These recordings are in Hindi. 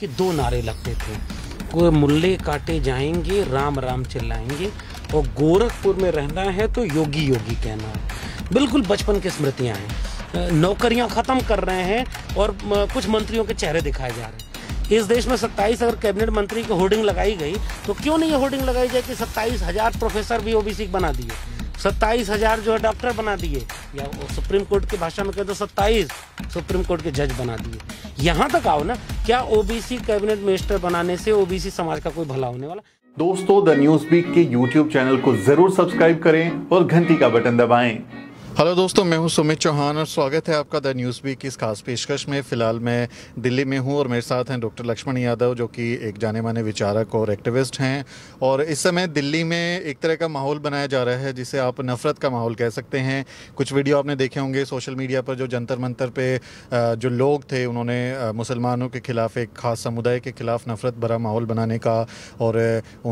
के दो नारे लगते थे मुल्ले काटे जाएंगे राम राम चिल्लाएंगे और गोरखपुर में रहना है तो योगी योगी कहना है बिल्कुल बचपन की स्मृतियाँ हैं नौकरियाँ ख़त्म कर रहे हैं और कुछ मंत्रियों के चेहरे दिखाए जा रहे हैं इस देश में 27 अगर कैबिनेट मंत्री की होर्डिंग लगाई गई तो क्यों नहीं ये होर्डिंग लगाई जाए कि सत्ताईस हजार प्रोफेसर भी ओबीसी बना दिए सत्ताईस हजार जो है डॉक्टर बना दिए या वो सुप्रीम कोर्ट की भाषा में कहते सत्ताईस सुप्रीम कोर्ट के जज बना दिए यहाँ तक आओ ना क्या ओबीसी कैबिनेट मिनिस्टर बनाने से ओबीसी समाज का कोई भला होने वाला दोस्तों द न्यूज बीक के यूट्यूब चैनल को जरूर सब्सक्राइब करें और घंटी का बटन दबाएं हेलो दोस्तों मैं हूं सुमित चौहान और स्वागत है आपका द न्यूज़ वीक की इस खास पेशकश में फ़िलहाल मैं दिल्ली में हूं और मेरे साथ हैं डॉक्टर लक्ष्मण यादव जो कि एक जाने माने विचारक और एक्टिविस्ट हैं और इस समय दिल्ली में एक तरह का माहौल बनाया जा रहा है जिसे आप नफ़रत का माहौल कह सकते हैं कुछ वीडियो आपने देखे होंगे सोशल मीडिया पर जो जंतर मंतर पर जो लोग थे उन्होंने मुसलमानों के ख़िलाफ़ एक ख़ास समुदाय के ख़िलाफ़ नफ़रत भरा माहौल बनाने का और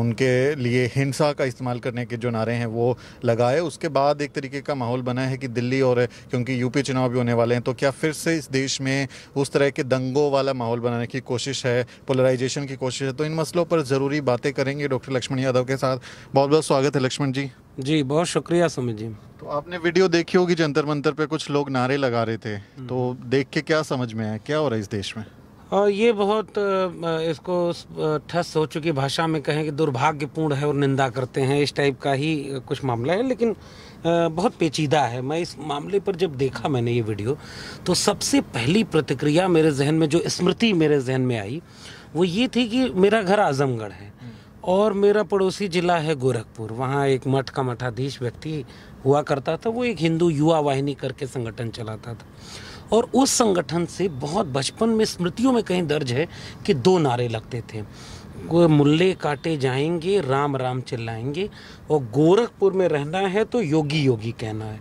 उनके लिए हिंसा का इस्तेमाल करने के जो नारे हैं वो लगाए उसके बाद एक तरीके का माहौल बना है है कि दिल्ली और क्योंकि यूपी चुनाव भी होने वाले हैं तो क्या फिर से इस देश में उस तरह के दंगों वाला माहौल बनाने की कोशिश है पोलराइजेशन की कोशिश है तो इन मसलों पर ज़रूरी बातें करेंगे डॉक्टर लक्ष्मण यादव के साथ बहुत बहुत स्वागत है लक्ष्मण जी जी बहुत शुक्रिया सुमित जी तो आपने वीडियो देखी होगी जंतर मंतर पे कुछ लोग नारे लगा रहे थे हम्म। तो देख के क्या समझ में आया क्या हो रहा है इस देश में और ये बहुत इसको ठस हो चुकी भाषा में कहें कि दुर्भाग्यपूर्ण है और निंदा करते हैं इस टाइप का ही कुछ मामला है लेकिन बहुत पेचीदा है मैं इस मामले पर जब देखा मैंने ये वीडियो तो सबसे पहली प्रतिक्रिया मेरे जहन में जो स्मृति मेरे जहन में आई वो ये थी कि मेरा घर आजमगढ़ है और मेरा पड़ोसी जिला है गोरखपुर वहाँ एक मठ का मठाधीश व्यक्ति हुआ करता था वो एक हिंदू युवा वाहिनी करके संगठन चलाता था और उस संगठन से बहुत बचपन में स्मृतियों में कहीं दर्ज है कि दो नारे लगते थे मुल्ले काटे जाएंगे राम राम चिल्लाएंगे और गोरखपुर में रहना है तो योगी योगी कहना है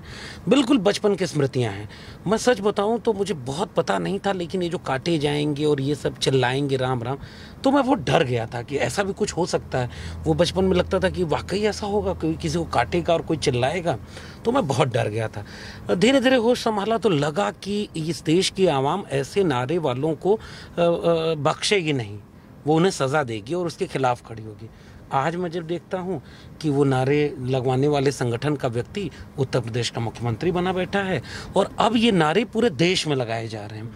बिल्कुल बचपन की स्मृतियाँ हैं मैं सच बताऊँ तो मुझे बहुत पता नहीं था लेकिन ये जो काटे जाएंगे और ये सब चिल्लाएंगे राम राम तो मैं वो डर गया था कि ऐसा भी कुछ हो सकता है वो बचपन में लगता था कि वाकई ऐसा होगा कोई किसी को काटेगा और कोई चिल्लाएगा तो मैं बहुत डर गया था धीरे धीरे होश संभाला तो लगा कि इस देश की आवाम ऐसे नारे वालों को बख्शेगी नहीं वो उन्हें सज़ा देगी और उसके खिलाफ खड़ी होगी आज मैं जब देखता हूँ कि वो नारे लगवाने वाले संगठन का व्यक्ति उत्तर प्रदेश का मुख्यमंत्री बना बैठा है और अब ये नारे पूरे देश में लगाए जा रहे हैं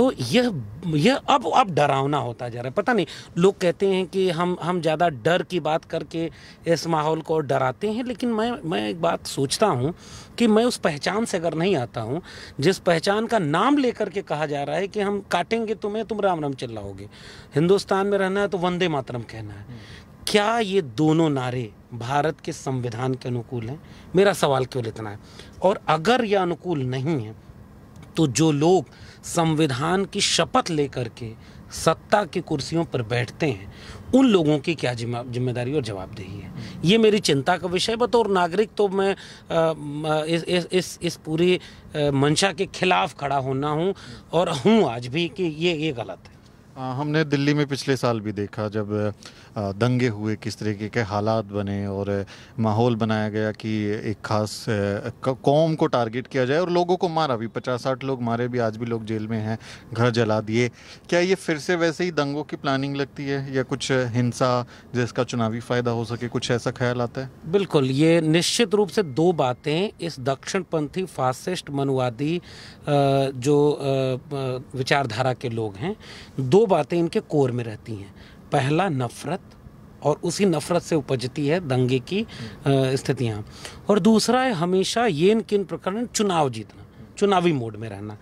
तो यह यह अब अब डरावना होता जा रहा है पता नहीं लोग कहते हैं कि हम हम ज़्यादा डर की बात करके इस माहौल को डराते हैं लेकिन मैं मैं एक बात सोचता हूँ कि मैं उस पहचान से अगर नहीं आता हूँ जिस पहचान का नाम लेकर के कहा जा रहा है कि हम काटेंगे तुम्हें तुम राम राम चिल्लाओगे हिंदुस्तान में रहना है तो वंदे मातरम कहना है क्या ये दोनों नारे भारत के संविधान के अनुकूल हैं मेरा सवाल केवल इतना है और अगर यह अनुकूल नहीं है तो जो लोग संविधान की शपथ लेकर के सत्ता की कुर्सियों पर बैठते हैं उन लोगों की क्या जिम्मेदारी और जवाबदेही है ये मेरी चिंता का विषय है बतौर नागरिक तो मैं इस इस इस, इस पूरी मंशा के खिलाफ खड़ा होना हूँ और हूँ आज भी कि ये ये गलत है आ, हमने दिल्ली में पिछले साल भी देखा जब आ, दंगे हुए किस तरीके के हालात बने और माहौल बनाया गया कि एक खास कौम को टारगेट किया जाए और लोगों को मारा भी पचास साठ लोग मारे भी आज भी लोग जेल में हैं घर जला दिए क्या ये फिर से वैसे ही दंगों की प्लानिंग लगती है या कुछ हिंसा जिसका चुनावी फ़ायदा हो सके कुछ ऐसा ख्याल आता है बिल्कुल ये निश्चित रूप से दो बातें इस दक्षिणपंथी फासिस्ट मनुवादी जो विचारधारा के लोग हैं दो दो बातें इनके कोर में रहती हैं पहला नफ़रत और उसी नफ़रत से उपजती है दंगे की स्थितियाँ और दूसरा है हमेशा ये किन प्रकरण चुनाव जीतना चुनावी मोड में रहना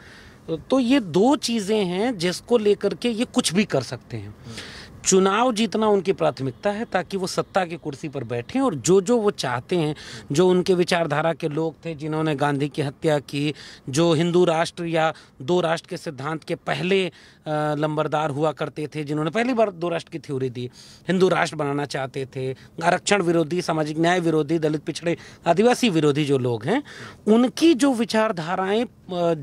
तो ये दो चीज़ें हैं जिसको लेकर के ये कुछ भी कर सकते हैं चुनाव जीतना उनकी प्राथमिकता है ताकि वो सत्ता की कुर्सी पर बैठें और जो जो वो चाहते हैं जो उनके विचारधारा के लोग थे जिन्होंने गांधी की हत्या की जो हिंदू राष्ट्र या दो राष्ट्र के सिद्धांत के पहले लंबरदार हुआ करते थे जिन्होंने पहली बार दो राष्ट्र की थ्योरी दी हिंदू राष्ट्र बनाना चाहते थे आरक्षण विरोधी सामाजिक न्याय विरोधी दलित पिछड़े आदिवासी विरोधी जो लोग हैं उनकी जो विचारधाराएँ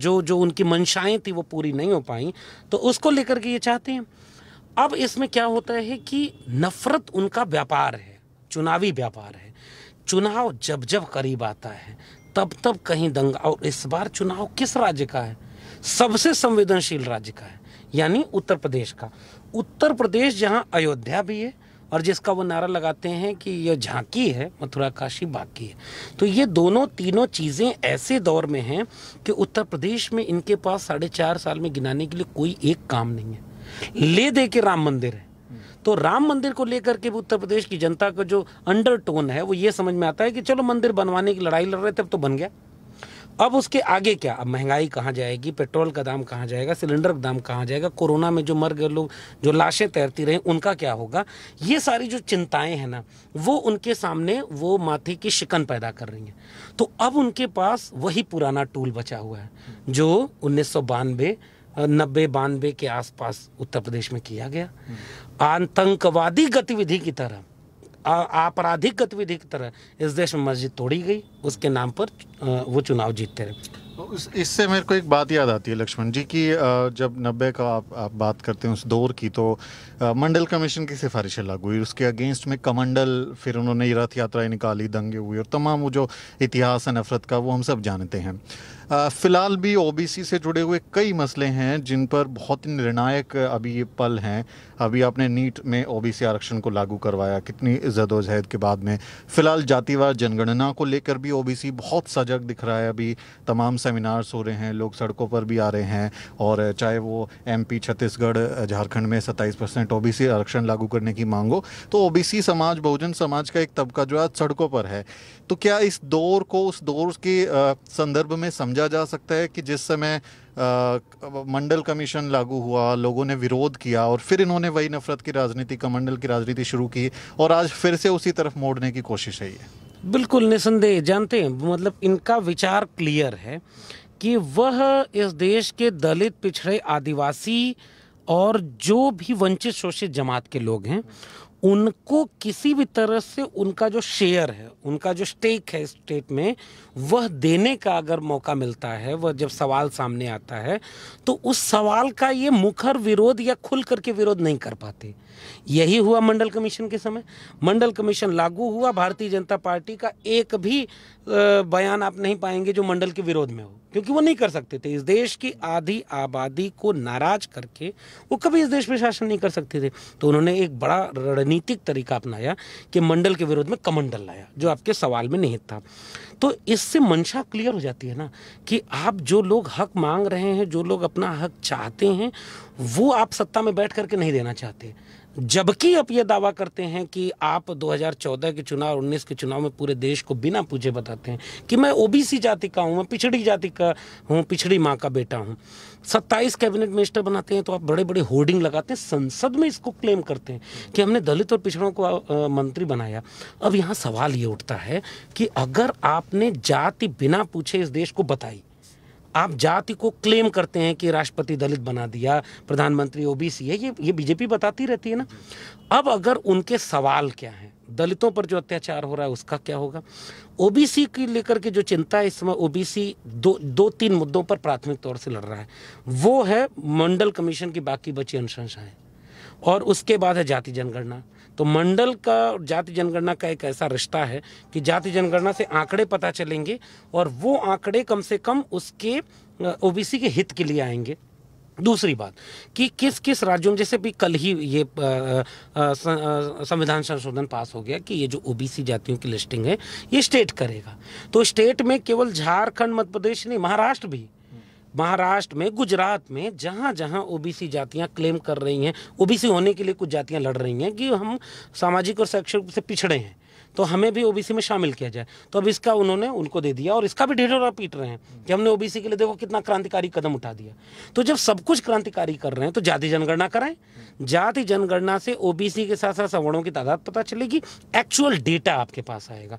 जो जो उनकी मंशाएँ थी वो पूरी नहीं हो पाई तो उसको लेकर के ये चाहते हैं अब इसमें क्या होता है कि नफरत उनका व्यापार है चुनावी व्यापार है चुनाव जब जब करीब आता है तब तब कहीं दंगा और इस बार चुनाव किस राज्य का है सबसे संवेदनशील राज्य का है यानी उत्तर प्रदेश का उत्तर प्रदेश जहाँ अयोध्या भी है और जिसका वो नारा लगाते हैं कि यह झांकी है मथुरा काशी बाकी है तो ये दोनों तीनों चीज़ें ऐसे दौर में हैं कि उत्तर प्रदेश में इनके पास साढ़े चार साल में गिनाने के लिए कोई एक काम नहीं है ले दे के राम मंदिर है तो राम मंदिर को लेकर के उत्तर प्रदेश की जनता का जो अंडर टोन है वो ये समझ में आता है कि चलो मंदिर बनवाने की लड़ाई लड़ रहे थे अब तो बन गया अब उसके आगे क्या अब महंगाई कहाँ जाएगी पेट्रोल का दाम कहाँ जाएगा सिलेंडर का दाम कहाँ जाएगा कोरोना में जो मर गए लोग जो लाशें तैरती रहे उनका क्या होगा ये सारी जो चिंताएं हैं ना वो उनके सामने वो माथे की शिकन पैदा कर रही हैं तो अब उनके पास वही पुराना टूल बचा हुआ है जो उन्नीस नब्बे बानबे के आसपास उत्तर प्रदेश में किया गया आतंकवादी गतिविधि की तरह आपराधिक गतिविधि की तरह इस देश में मस्जिद तोड़ी गई उसके नाम पर वो चुनाव जीतते रहे तो इससे मेरे को एक बात याद आती है लक्ष्मण जी की जब नब्बे का आप, आप बात करते हैं उस दौर की तो मंडल कमीशन की सिफारिशें लागू हुई उसके अगेंस्ट में कमंडल फिर उन्होंने रथ यात्राएं निकाली दंगे हुए और तमाम वो जो इतिहास है नफरत का वो हम सब जानते हैं फिलहाल भी ओबीसी से जुड़े हुए कई मसले हैं जिन पर बहुत ही निर्णायक अभी ये पल हैं अभी आपने नीट में ओबीसी आरक्षण को लागू करवाया कितनी जदोजहद के बाद में फिलहाल जातिवार जनगणना को लेकर भी ओबीसी बहुत सजग दिख रहा है अभी तमाम सेमिनार्स हो रहे हैं लोग सड़कों पर भी आ रहे हैं और चाहे वो एम छत्तीसगढ़ झारखंड में सत्ताईस परसेंट ओ आरक्षण लागू करने की मांग हो तो ओ समाज बहुजन समाज का एक तबका जो है सड़कों पर है तो क्या इस दौर को उस दौर के संदर्भ में समझ समझा जा सकता है कि जिस समय मंडल कमीशन लागू हुआ लोगों ने विरोध किया और फिर इन्होंने वही नफरत की राजनीति कमंडल की राजनीति शुरू की और आज फिर से उसी तरफ मोड़ने की कोशिश है ये बिल्कुल निसंदेह जानते हैं मतलब इनका विचार क्लियर है कि वह इस देश के दलित पिछड़े आदिवासी और जो भी वंचित शोषित जमात के लोग हैं उनको किसी भी तरह से उनका जो शेयर है उनका जो स्टेक है स्टेट में वह देने का अगर मौका मिलता है वह जब सवाल सामने आता है तो उस सवाल का ये मुखर विरोध या खुल करके विरोध नहीं कर पाते यही हुआ मंडल कमीशन के समय मंडल कमीशन लागू हुआ भारतीय जनता पार्टी का एक भी बयान आप नहीं पाएंगे जो मंडल के विरोध में हो क्योंकि वो नहीं कर सकते थे इस देश की आधी आबादी को नाराज करके वो कभी इस देश में शासन नहीं कर सकते थे तो उन्होंने एक बड़ा रणनीतिक तरीका अपनाया कि मंडल के विरोध में कमंडल लाया जो आपके सवाल में निहित था तो इससे मंशा क्लियर हो जाती है ना कि आप जो लोग हक मांग रहे हैं जो लोग अपना हक चाहते हैं वो आप सत्ता में बैठ करके नहीं देना चाहते जबकि आप ये दावा करते हैं कि आप 2014 के चुनाव उन्नीस के चुनाव में पूरे देश को बिना पूछे बताते हैं कि मैं ओबीसी जाति का हूँ मैं पिछड़ी जाति का हूँ पिछड़ी माँ का बेटा हूँ 27 कैबिनेट मिनिस्टर बनाते हैं तो आप बड़े बड़े होर्डिंग लगाते हैं संसद में इसको क्लेम करते हैं कि हमने दलित और पिछड़ों को आ, मंत्री बनाया अब यहाँ सवाल ये उठता है कि अगर आपने जाति बिना पूछे इस देश को बताई आप जाति को क्लेम करते हैं कि राष्ट्रपति दलित बना दिया प्रधानमंत्री ओबीसी है ये ये बीजेपी बताती रहती है ना अब अगर उनके सवाल क्या हैं दलितों पर जो अत्याचार हो रहा है उसका क्या होगा ओबीसी की लेकर के जो चिंता है इस समय ओबीसी दो दो तीन मुद्दों पर प्राथमिक तौर से लड़ रहा है वो है मंडल कमीशन की बाकी बची अनुशंसाएं और उसके बाद है जाति जनगणना तो मंडल का जाति जनगणना का एक ऐसा रिश्ता है कि जाति जनगणना से आंकड़े पता चलेंगे और वो आंकड़े कम से कम उसके ओबीसी के हित के लिए आएंगे दूसरी बात कि किस किस राज्यों में जैसे भी कल ही ये संविधान संशोधन पास हो गया कि ये जो ओबीसी जातियों की लिस्टिंग है ये स्टेट करेगा तो स्टेट में केवल झारखंड मध्य प्रदेश नहीं महाराष्ट्र भी महाराष्ट्र में गुजरात में जहाँ जहाँ ओबीसी जातियाँ क्लेम कर रही हैं ओबीसी होने के लिए कुछ जातियाँ लड़ रही हैं कि हम सामाजिक और शैक्षणिक से पिछड़े हैं तो हमें भी ओबीसी में शामिल किया जाए तो अब इसका उन्होंने उनको दे दिया और इसका भी ढेरों पीट रहे हैं कि हमने ओबीसी के लिए देखो कितना क्रांतिकारी कदम उठा दिया तो जब सब कुछ क्रांतिकारी कर रहे हैं तो जाति जनगणना कराएं जाति जनगणना से ओबीसी के साथ साथ सवर्णों की तादाद पता चलेगी एक्चुअल डेटा आपके पास आएगा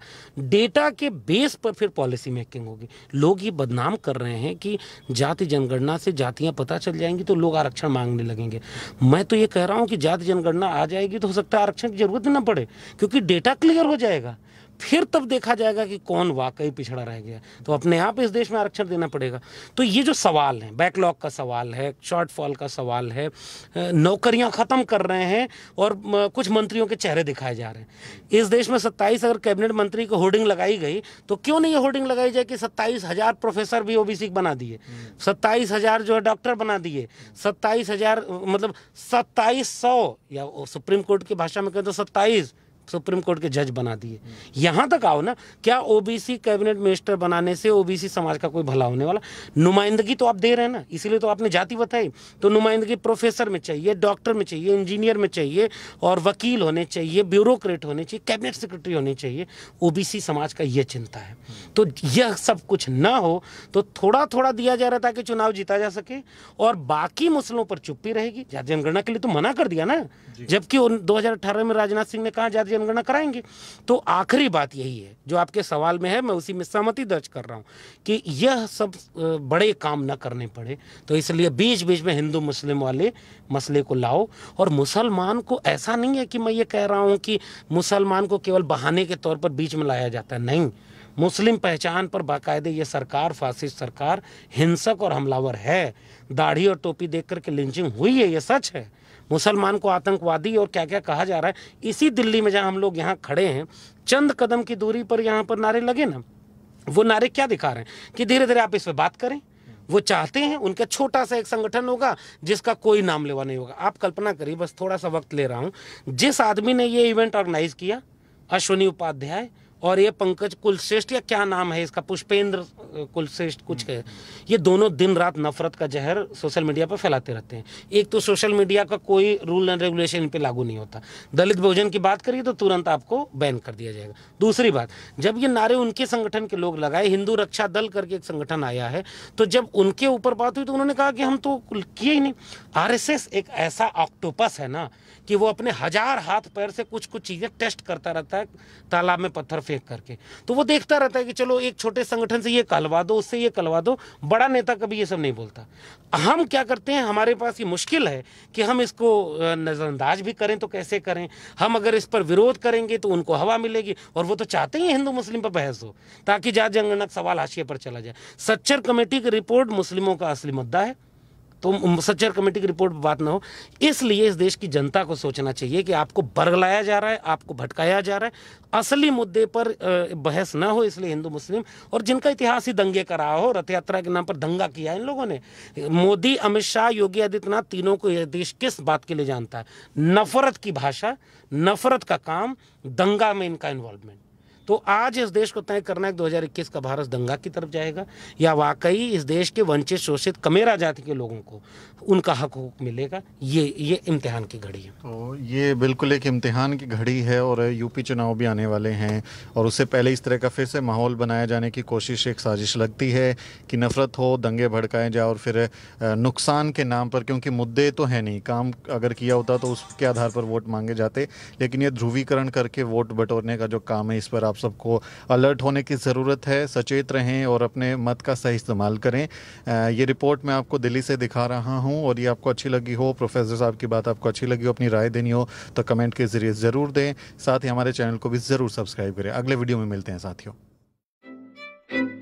डेटा के बेस पर फिर पॉलिसी मेकिंग होगी लोग ये बदनाम कर रहे हैं कि जाति जनगणना से जातियां पता चल जाएंगी तो लोग आरक्षण मांगने लगेंगे मैं तो ये कह रहा हूं कि जाति जनगणना आ जाएगी तो हो सकता है आरक्षण की जरूरत ना पड़े क्योंकि डेटा क्लियर हो जाए जाएगा फिर तब देखा जाएगा कि कौन वाकई पिछड़ा रह गया तो अपने आप इस देश में आरक्षण देना पड़ेगा तो ये जो सवाल है बैकलॉग का सवाल है शॉर्टफॉल का सवाल है नौकरियां ख़त्म कर रहे हैं और कुछ मंत्रियों के चेहरे दिखाए जा रहे हैं इस देश में सत्ताईस अगर कैबिनेट मंत्री को होर्डिंग लगाई गई तो क्यों नहीं ये होर्डिंग लगाई जाए कि सत्ताईस प्रोफेसर भी ओबीसी बना दिए सत्ताईस जो है डॉक्टर बना दिए सत्ताईस मतलब सत्ताईस या सुप्रीम कोर्ट की भाषा में कहें तो सत्ताईस सुप्रीम कोर्ट के जज बना दिए यहाँ तक आओ ना क्या ओबीसी कैबिनेट मिनिस्टर बनाने से ओबीसी समाज का कोई भला होने वाला नुमाइंदगी तो आप दे रहे हैं ना इसीलिए तो आपने जाति बताई तो नुमाइंदगी प्रोफेसर में चाहिए डॉक्टर में चाहिए इंजीनियर में चाहिए और वकील होने चाहिए ब्यूरोक्रेट होने चाहिए कैबिनेट सेक्रेटरी होने चाहिए ओबीसी समाज का यह चिंता है तो यह सब कुछ ना हो तो थोड़ा थोड़ा दिया जा रहा ताकि चुनाव जीता जा सके और बाकी मसलों पर चुप्पी रहेगी जाति जनगणना के लिए तो मना कर दिया ना जबकि दो में राजनाथ सिंह ने कहा जाति जनगणना कराएंगे तो आखिरी बात यही है जो आपके सवाल में है मैं उसी में सहमति दर्ज कर रहा हूँ कि यह सब बड़े काम न करने पड़े तो इसलिए बीच बीच में हिंदू मुस्लिम वाले मसले को लाओ और मुसलमान को ऐसा नहीं है कि मैं ये कह रहा हूँ कि मुसलमान को केवल बहाने के तौर पर बीच में लाया जाता है नहीं मुस्लिम पहचान पर बाकायदे ये सरकार फासिस सरकार हिंसक और हमलावर है दाढ़ी और टोपी देख करके लिंचिंग हुई है ये सच है मुसलमान को आतंकवादी और क्या क्या कहा जा रहा है इसी दिल्ली में जहाँ हम लोग यहाँ खड़े हैं चंद कदम की दूरी पर यहाँ पर नारे लगे ना वो नारे क्या दिखा रहे हैं कि धीरे धीरे आप इस पर बात करें वो चाहते हैं उनका छोटा सा एक संगठन होगा जिसका कोई नाम लेवा नहीं होगा आप कल्पना करिए बस थोड़ा सा वक्त ले रहा हूँ जिस आदमी ने ये इवेंट ऑर्गेनाइज किया अश्विनी उपाध्याय और ये पंकज कुलश्रेष्ठ या क्या नाम है इसका पुष्पेंद्र कुल कुलश्रेष्ठ कुछ है ये दोनों दिन रात नफरत का जहर सोशल मीडिया पर फैलाते रहते हैं एक तो सोशल मीडिया का कोई रूल एंड रेगुलेशन इन पर लागू नहीं होता दलित बहुजन की बात करिए तो तुरंत आपको बैन कर दिया जाएगा दूसरी बात जब ये नारे उनके संगठन के लोग लगाए हिंदू रक्षा दल करके एक संगठन आया है तो जब उनके ऊपर बात हुई तो उन्होंने कहा कि हम तो किए ही नहीं आर एक ऐसा ऑक्टोपस है ना कि वो अपने हजार हाथ पैर से कुछ कुछ चीज़ें टेस्ट करता रहता है तालाब में पत्थर फेंक करके तो वो देखता रहता है कि चलो एक छोटे संगठन से ये काला कलवा दो उससे ये कलवा दो बड़ा नेता कभी ये सब नहीं बोलता हम क्या करते हैं हमारे पास ये मुश्किल है कि हम इसको नज़रअंदाज भी करें तो कैसे करें हम अगर इस पर विरोध करेंगे तो उनको हवा मिलेगी और वो तो चाहते ही हिंदू मुस्लिम पर बहस हो ताकि जात जनगणना सवाल हाशिए पर चला जाए सच्चर कमेटी की रिपोर्ट मुस्लिमों का असली मुद्दा है तो सच्चर कमेटी की रिपोर्ट पर बात ना हो इसलिए इस देश की जनता को सोचना चाहिए कि आपको बरगलाया जा रहा है आपको भटकाया जा रहा है असली मुद्दे पर बहस ना हो इसलिए हिंदू मुस्लिम और जिनका इतिहास ही दंगे करा रहा हो रथ यात्रा के नाम पर दंगा किया इन लोगों ने मोदी अमित शाह योगी आदित्यनाथ तीनों को यह देश किस बात के लिए जानता है नफरत की भाषा नफरत का काम दंगा में इनका इन्वॉल्वमेंट तो आज इस देश को तय करना है दो हज़ार इक्कीस का भारत दंगा की तरफ जाएगा या वाकई इस देश के वंचित शोषित कमेरा जाति के लोगों को उनका हक हुक मिलेगा ये ये इम्तिहान की घड़ी है तो ये बिल्कुल एक इम्तिहान की घड़ी है और यूपी चुनाव भी आने वाले हैं और उससे पहले इस तरह का फिर से माहौल बनाया जाने की कोशिश एक साजिश लगती है कि नफरत हो दंगे भड़काए जाए और फिर नुकसान के नाम पर क्योंकि मुद्दे तो है नहीं काम अगर किया होता तो उसके आधार पर वोट मांगे जाते लेकिन ये ध्रुवीकरण करके वोट बटोरने का जो काम है इस पर आप आप सबको अलर्ट होने की ज़रूरत है सचेत रहें और अपने मत का सही इस्तेमाल करें ये रिपोर्ट मैं आपको दिल्ली से दिखा रहा हूँ और ये आपको अच्छी लगी हो प्रोफेसर साहब की बात आपको अच्छी लगी हो अपनी राय देनी हो तो कमेंट के ज़रिए ज़रूर दें साथ ही हमारे चैनल को भी ज़रूर सब्सक्राइब करें अगले वीडियो में मिलते हैं साथियों